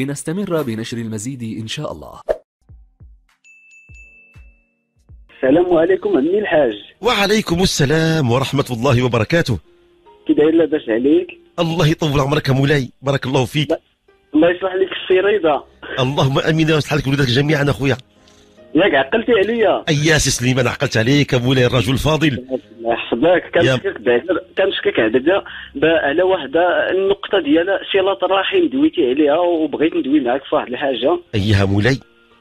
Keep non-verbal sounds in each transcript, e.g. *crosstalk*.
لنستمر بنشر المزيد إن شاء الله السلام عليكم عمي الحاج وعليكم السلام ورحمة الله وبركاته كده إلا لاباس عليك الله يطول عمرك مولاي بارك الله فيك الله يصلح لك الشريضة اللهم امين ويصلح لك ولادك جميعا اخويا ياك عقلتي عليا سي سليمان عقلت عليك مولاي الرجل الفاضل حسباك كان بعدا هذا بعدا على واحد النقطه ديال صله الرحم دويتي عليها وبغيت ندوي معاك في واحد الحاجه ايها مولاي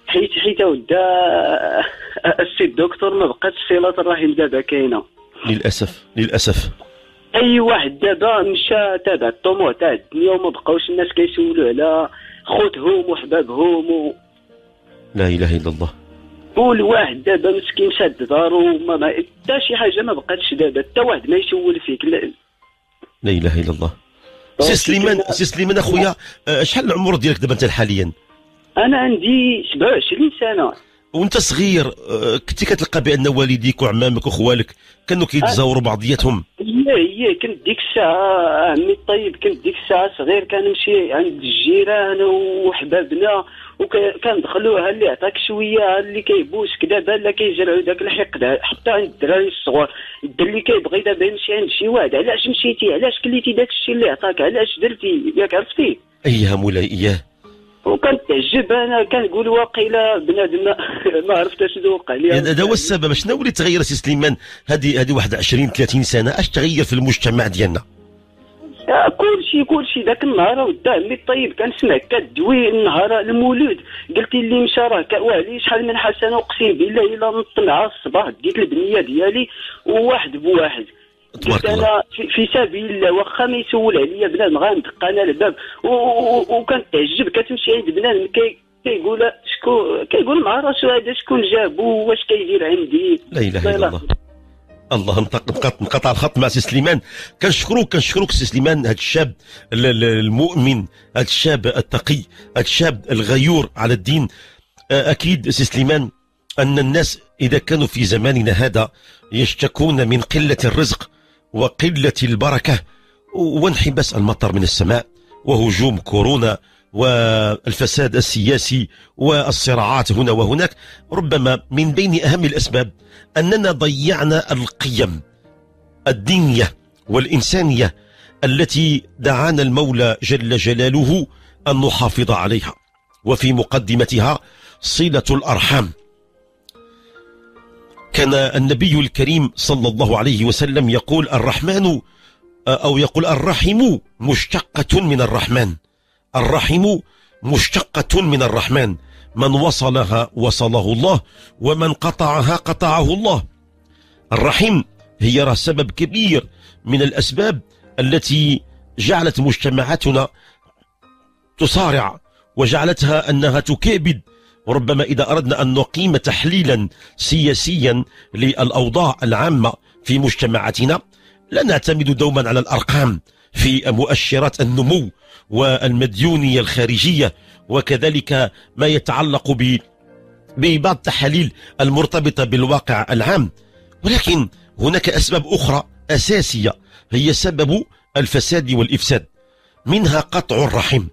حيت حيت ودا آه، آه، السي الدكتور ما بقاتش صله الرحم دابا كاينه للاسف للاسف اي واحد دابا مشى تابع الطموح تاع الدنيا وما بقاوش الناس كيسولوا على خوتهم وحبابهم و... لا اله الا الله كل واحد دابا مسكين شاد دارو ما حتى شي حاجه ما بقاتش دابا حتى واحد ما يسول فيك لا, لا اله الا الله طيب، سي سليمان سي سليمان اخويا آه، شحال العمر ديالك دابا انت حاليا انا عندي 27 سنه وانت صغير آه، كنتي كتلقى بان والديك وعمامك وخوالك كانوا كيتزاوروا بعضياتهم هي إيه، إيه، هي كنت ديك الساعه عمي الطيب كنت ديك الساعه صغير كنمشي عند الجيران وحبابنا دخلوها اللي عطاك شويه اللي كيبوس كذا بان كيجرعوا داك الحقد حتى عند الدراري الصغار اللي كيبغي دابا يمشي عند شي واحد علاش مشيتي علاش كليتي داك الشيء اللي عطاك علاش درتي ياك عرفتي ايها مولاي اياه وكنتعجب انا كنقول واقيلا بنادم ما *laughs* عرفت اش وقع لي هذا هو السبب شنو اللي تغير سي سليمان هذه هذه واحد 20 30 سنه اش تغير في المجتمع ديالنا كل شيء كل شيء ذاك النهار وداه اللي طيب كنسمع كدوي النهار المولود قلت اللي مشى راه كوالي شحال من حسنه اقسم بالله الا نط مع الصباح ديت البنيه ديالي وواحد بواحد تبارك انا في سبيل الله واخا ما يسول عليا بنادم غندق انا الباب وكنتعجب كتمشي عند بنادم كيقول شكون كيقول مع راسو هذا شكون جابو واش كيدير عندي لا اله الا الله الله انقطع الخط مع سي سليمان كنشكروك كنشكروك سي سليمان هذا الشاب المؤمن هذا الشاب التقي هذا الشاب الغيور على الدين اكيد سي سليمان ان الناس اذا كانوا في زماننا هذا يشتكون من قله الرزق وقله البركه وانحباس المطر من السماء وهجوم كورونا والفساد السياسي والصراعات هنا وهناك ربما من بين أهم الأسباب أننا ضيعنا القيم الدينية والإنسانية التي دعانا المولى جل جلاله أن نحافظ عليها وفي مقدمتها صلة الأرحام كان النبي الكريم صلى الله عليه وسلم يقول الرحمن أو يقول الرحم مشتقة من الرحمن الرحم مشتقة من الرحمن من وصلها وصله الله ومن قطعها قطعه الله الرحم هي سبب كبير من الأسباب التي جعلت مجتمعاتنا تصارع وجعلتها أنها تكابد وربما إذا أردنا أن نقيم تحليلا سياسيا للأوضاع العامة في مجتمعاتنا لا نعتمد دوما على الأرقام في مؤشرات النمو والمديونية الخارجية وكذلك ما يتعلق ببعض التحاليل المرتبطة بالواقع العام ولكن هناك أسباب أخرى أساسية هي سبب الفساد والإفساد منها قطع الرحم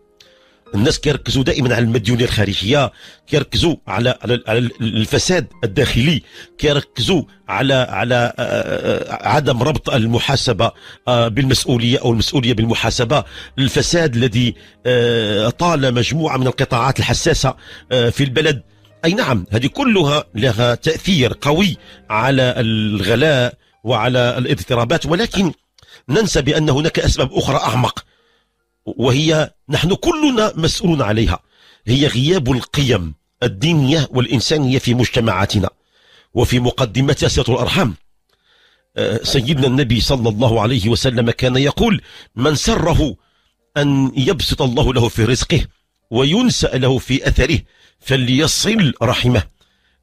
الناس كيركزوا دائما على المديونيه الخارجيه كيركزوا على على, الفساد الداخلي كيركزوا على على آه، آه، عدم ربط المحاسبه آه، بالمسؤوليه او المسؤوليه بالمحاسبه الفساد الذي طال مجموعه من القطاعات الحساسه في البلد اي نعم هذه كلها لها تاثير قوي على الغلاء وعلى الاضطرابات ولكن ننسى بان هناك اسباب اخرى اعمق وهي نحن كلنا مسؤولون عليها هي غياب القيم الدينية والإنسانية في مجتمعاتنا وفي مقدمتها سيرة الأرحام آه، سيدنا النبي صلى الله عليه وسلم كان يقول من سره أن يبسط الله له في رزقه وينسأ له في أثره فليصل رحمه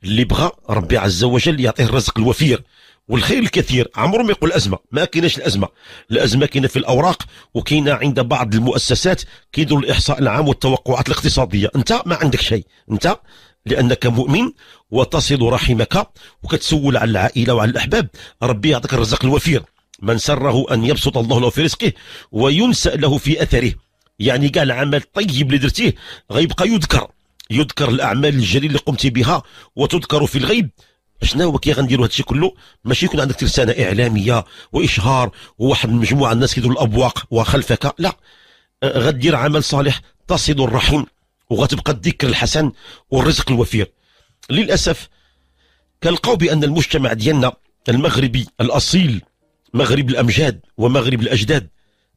اللي بغى ربي عز وجل يعطيه الرزق الوفير والخير الكثير عمرهم يقول ازمه ما كاينش الازمه الازمه كاينه في الاوراق وكاينه عند بعض المؤسسات كيديروا الاحصاء العام والتوقعات الاقتصاديه انت ما عندك شيء انت لانك مؤمن وتصل رحمك وكتسول على العائله وعلى الاحباب ربي يعطيك الرزق الوفير من سره ان يبسط الله له في رزقه وينسى له في اثره يعني كاع العمل الطيب اللي درتيه غيبقى يذكر يذكر الاعمال الجليله اللي قمت بها وتذكر في الغيب شنو هو كي غنديروا هادشي كله ماشي يكون عندك ترسانه اعلاميه واشهار وواحد مجموعه الناس كيديروا الابواق وخلفك لا أه، غدير عمل صالح تصل الرحيم وغتبقى الذكر الحسن والرزق الوفير للاسف كنلقاو بان المجتمع ديالنا المغربي الاصيل مغرب الامجاد ومغرب الاجداد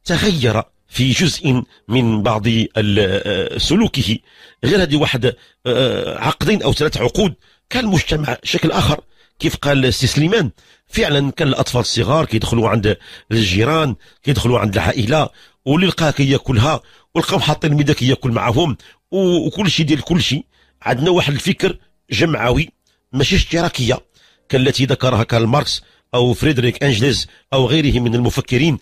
تغير في جزء من بعض أه، سلوكه غير هذه واحد أه، عقدين او ثلاث عقود كان المجتمع شكل اخر كيف قال السي سليمان فعلا كان الاطفال الصغار كيدخلوا عند الجيران كيدخلوا عند العائله واللي لقاه كياكلها ولقاو حاطين الميدا كياكل معاهم وكل شيء ديال كل شيء عندنا واحد الفكر جمعوي ماشي اشتراكيه كالتي ذكرها كارل ماركس او فريدريك انجلز او غيره من المفكرين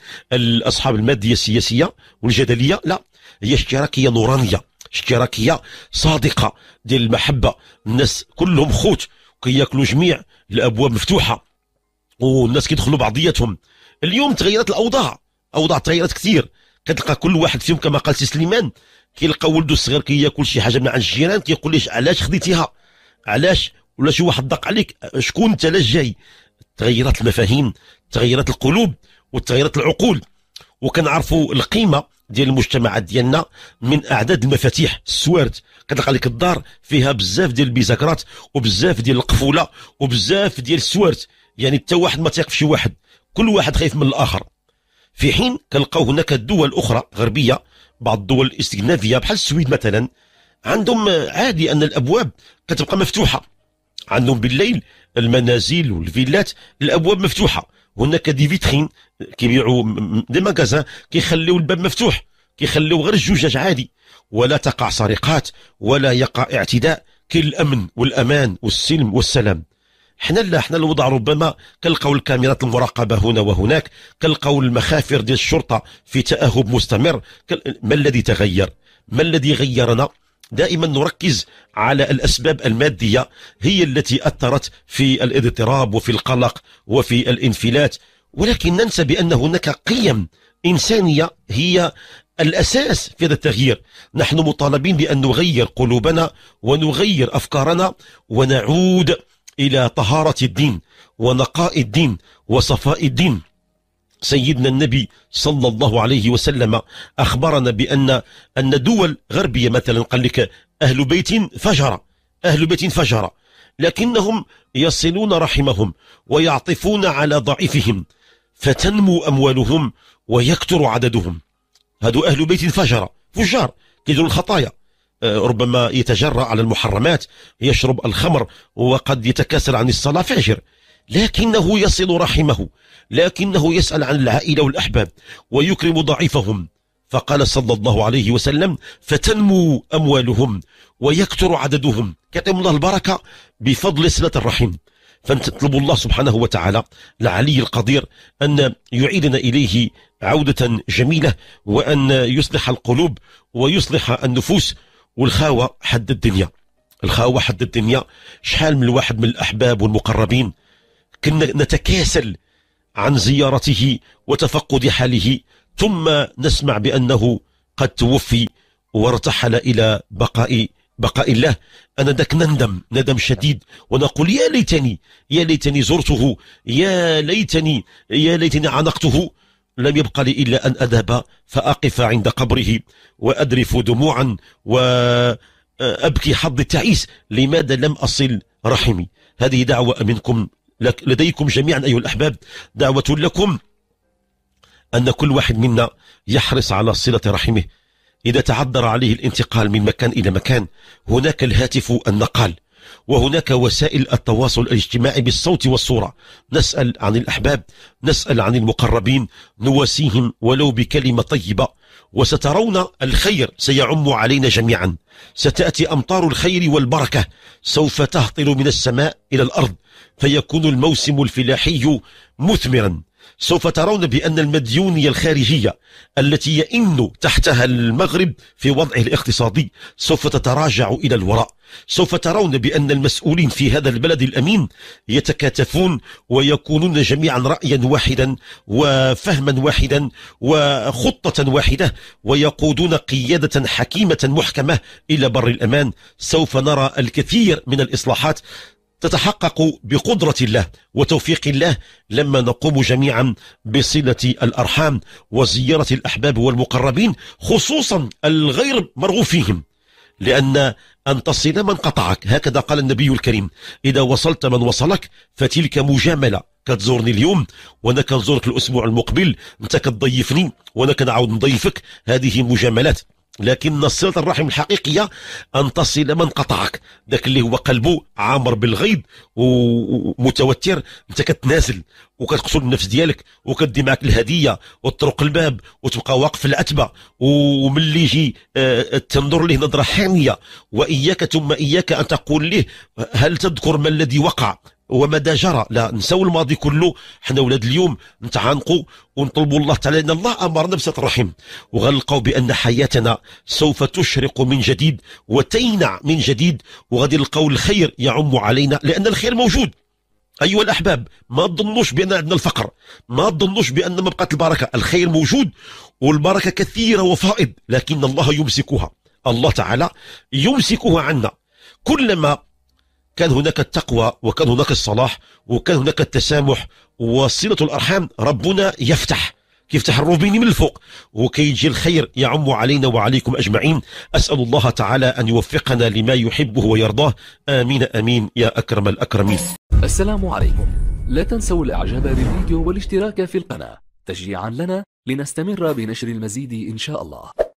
اصحاب الماديه السياسيه والجدليه لا هي اشتراكيه نورانيه اشتراكيه صادقه ديال المحبه الناس كلهم خوت كياكلوا جميع الابواب مفتوحه والناس كيدخلوا بعضياتهم اليوم تغيرت الاوضاع اوضاع تغيرت كثير كتلقى كل واحد فيهم كما قال سي سليمان كيلقى ولده الصغير كياكل شي حاجه من عند الجيران كيقول ليش علاش خديتيها علاش ولا شي واحد ضاق عليك شكون انت علاش جاي تغيرت المفاهيم تغيرت القلوب وتغيرت العقول وكنعرفوا القيمه ديال المجتمعات ديالنا من اعداد المفاتيح السوارد كتلقى لك الدار فيها بزاف ديال البيزاكرات وبزاف ديال القفوله وبزاف ديال السوارد يعني حتى واحد ما تيقف شي واحد كل واحد خايف من الاخر في حين كنلقاو هناك دول اخرى غربيه بعض الدول الاسكندنافيه بحال السويد مثلا عندهم عادي ان الابواب كتبقى مفتوحه عندهم بالليل المنازل والفيلات الابواب مفتوحه هناك دي فيترين كيبيعوا دي ماكازان كيخليو الباب مفتوح كيخليو غير الزجاج عادي ولا تقع سرقات ولا يقع اعتداء كاين الامن والامان والسلم والسلام حنا لا حنا الوضع ربما كنلقاو الكاميرات المراقبه هنا وهناك كنلقاو المخافر ديال الشرطه في تاهب مستمر ما الذي تغير ما الذي غيرنا دائما نركز على الأسباب المادية هي التي أثرت في الاضطراب وفي القلق وفي الانفلات ولكن ننسى بأن هناك قيم إنسانية هي الأساس في هذا التغيير نحن مطالبين بأن نغير قلوبنا ونغير أفكارنا ونعود إلى طهارة الدين ونقاء الدين وصفاء الدين سيدنا النبي صلى الله عليه وسلم أخبرنا بأن أن دول غربية مثلا قال لك أهل بيت فجر أهل بيت فجر لكنهم يصلون رحمهم ويعطفون على ضعيفهم فتنمو أموالهم ويكثر عددهم هادو أهل بيت فجر فجار كيدروا الخطايا آه، ربما يتجرأ على المحرمات يشرب الخمر وقد يتكاسل عن الصلاة فاجر لكنه يصل رحمه لكنه يسأل عن العائلة والأحباب ويكرم ضعيفهم فقال صلى الله عليه وسلم فتنمو أموالهم ويكثر عددهم كتم الله البركة بفضل صلة الرحم فنطلب الله سبحانه وتعالى العلي القدير أن يعيدنا إليه عودة جميلة وأن يصلح القلوب ويصلح النفوس والخاوة حد الدنيا الخاوة حد الدنيا شحال من الواحد من الأحباب والمقربين كنا نتكاسل عن زيارته وتفقد حاله ثم نسمع بأنه قد توفي وارتحل إلى بقاء بقاء الله أنا ذاك نندم ندم شديد ونقول يا ليتني يا ليتني زرته يا ليتني يا ليتني عانقته لم يبقى لي إلا أن أذهب فأقف عند قبره وأدرف دموعا وأبكي آه، حظ التعيس لماذا لم أصل رحمي هذه دعوة منكم لديكم جميعا أيها الأحباب دعوة لكم أن كل واحد منا يحرص على صلة رحمه إذا تعذر عليه الانتقال من مكان إلى مكان هناك الهاتف النقال وهناك وسائل التواصل الاجتماعي بالصوت والصورة نسأل عن الأحباب نسأل عن المقربين نواسيهم ولو بكلمة طيبة وسترون الخير سيعم علينا جميعا ستأتي أمطار الخير والبركة سوف تهطل من السماء إلى الأرض فيكون الموسم الفلاحي مثمرا سوف ترون بأن المديونية الخارجية التي يئن تحتها المغرب في وضعه الاقتصادي سوف تتراجع إلى الوراء سوف ترون بأن المسؤولين في هذا البلد الأمين يتكاتفون ويكونون جميعا رأيا واحدا وفهما واحدا وخطة واحدة ويقودون قيادة حكيمة محكمة إلى بر الأمان سوف نرى الكثير من الإصلاحات تتحقق بقدرة الله وتوفيق الله لما نقوم جميعا بصلة الأرحام وزيارة الأحباب والمقربين خصوصا الغير مرغوب فيهم لأن أن تصل من قطعك هكذا قال النبي الكريم إذا وصلت من وصلك فتلك مجاملة كتزورني اليوم وانا كنزورك الاسبوع المقبل انت كتضيفني وانا كنعاود نضيفك هذه مجاملات لكن صله الصلة الرحم الحقيقية أن تصل من قطعك ذاك اللي هو قلبه عامر بالغيظ ومتوتر أنت كتنازل وكتقتل النفس ديالك وكدي معك الهدية وتطرق الباب وتبقى واقف العتبة وملي يجي آه، تنظر له نظرة حامية وإياك ثم إياك أن تقول له هل تذكر ما الذي وقع ومدى جرى لا نساو الماضي كله حنا ولاد اليوم نتعانقوا ونطلبوا الله تعالى ان الله امرنا بصله الرحم وغنلقوا بان حياتنا سوف تشرق من جديد وتينع من جديد وغادي نلقاو الخير يعم علينا لان الخير موجود ايها الاحباب ما تظنوش بان عندنا الفقر ما تظنوش بان ما بقات البركه الخير موجود والبركه كثيره وفائض لكن الله يمسكها الله تعالى يمسكها عنا كلما كان هناك التقوى وكان هناك الصلاح وكان هناك التسامح وصلة الأرحام ربنا يفتح يفتح الروبين من الفوق وكيجي الخير يعم علينا وعليكم أجمعين أسأل الله تعالى أن يوفقنا لما يحبه ويرضاه آمين آمين يا أكرم الأكرمين السلام عليكم لا تنسوا الإعجاب بالفيديو والاشتراك في القناة تشجيعا لنا لنستمر بنشر المزيد إن شاء الله